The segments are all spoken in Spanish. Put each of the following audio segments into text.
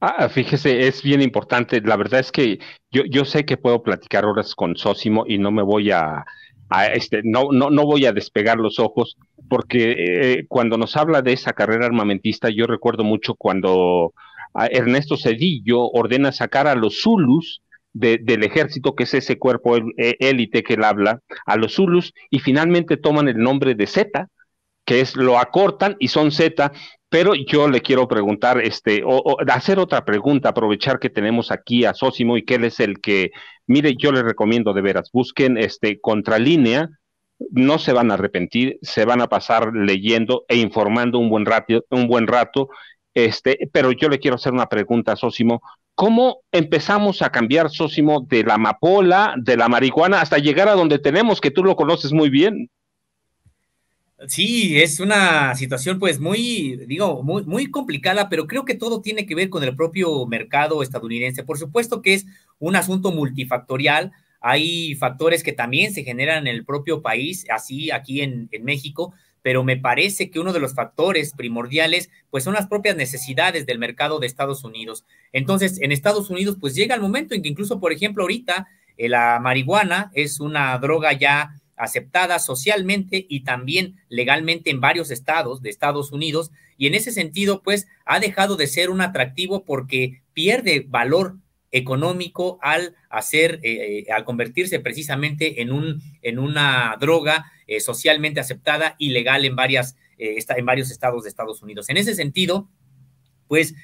Ah, fíjese, es bien importante. La verdad es que yo, yo sé que puedo platicar horas con Sósimo y no me voy a, este, no, no, no voy a despegar los ojos, porque eh, cuando nos habla de esa carrera armamentista, yo recuerdo mucho cuando ah, Ernesto Cedillo ordena sacar a los Zulus del ejército, que es ese cuerpo e, élite que él habla, a los Zulus, y finalmente toman el nombre de Zeta, que es lo acortan y son Z, pero yo le quiero preguntar, este, o, hacer otra pregunta, aprovechar que tenemos aquí a Sósimo y que él es el que, mire, yo le recomiendo de veras, busquen este contralínea, no se van a arrepentir, se van a pasar leyendo e informando un buen rato, un buen rato. Este, pero yo le quiero hacer una pregunta a Sósimo: ¿Cómo empezamos a cambiar Sósimo de la amapola, de la marihuana, hasta llegar a donde tenemos, que tú lo conoces muy bien? Sí, es una situación pues muy, digo, muy, muy complicada, pero creo que todo tiene que ver con el propio mercado estadounidense. Por supuesto que es un asunto multifactorial, hay factores que también se generan en el propio país, así aquí en, México, pero me parece que uno de los factores primordiales, pues son las propias necesidades del mercado de Estados Unidos. Entonces, en Estados Unidos, pues llega el momento en que incluso, por ejemplo, ahorita eh, la marihuana es una droga ya aceptada socialmente y también legalmente en varios estados de Estados Unidos. Y en ese sentido, pues ha dejado de ser un atractivo porque pierde valor económico al hacer, eh, eh, al convertirse precisamente en, un, en una droga eh, socialmente aceptada y legal en, varias, en varios estados de Estados Unidos. En ese sentido, pues,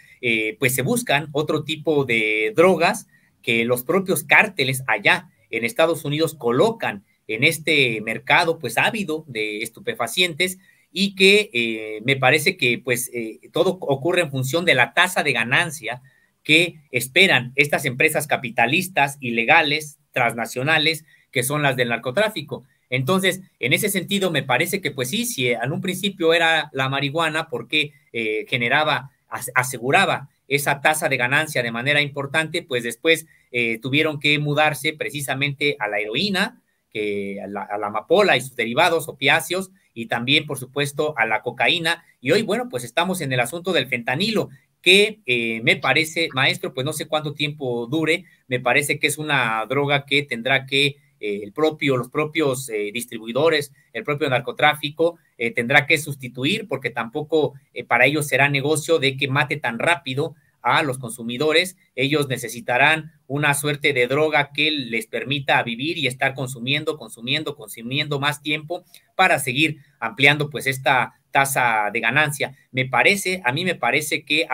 pues se buscan otro tipo de drogas que los propios cárteles allá en Estados Unidos colocan en este mercado pues ávido de estupefacientes y que eh, me parece que pues eh, todo ocurre en función de la tasa de ganancia que esperan estas empresas capitalistas, ilegales, transnacionales, que son las del narcotráfico. Entonces, en ese sentido, me parece que pues sí, si en un principio era la marihuana porque eh, generaba, aseguraba esa tasa de ganancia de manera importante, pues después tuvieron que mudarse precisamente a la heroína, que a la, amapola y sus derivados opiáceos y también, por supuesto, a la cocaína. Y hoy, bueno, pues estamos en el asunto del fentanilo, que eh, me parece, maestro, pues no sé cuánto tiempo dure, me parece que es una droga que tendrá que eh, el propio, los propios eh, distribuidores, el propio narcotráfico tendrá que sustituir, porque tampoco para ellos será negocio de que mate tan rápido a los consumidores. Ellos necesitarán una suerte de droga que les permita vivir y estar consumiendo, consumiendo, consumiendo más tiempo para seguir ampliando pues esta tasa de ganancia. Me parece, a mí me parece que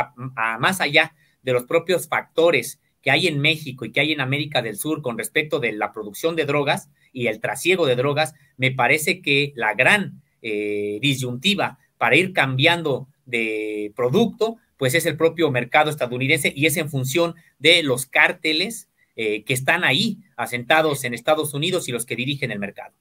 más allá de los propios factores que hay en México y que hay en América del Sur con respecto de la producción de drogas y el trasiego de drogas, me parece que la gran eh, disyuntiva para ir cambiando de producto pues es el propio mercado estadounidense y es en función de los cárteles eh, que están ahí asentados en Estados Unidos y los que dirigen el mercado.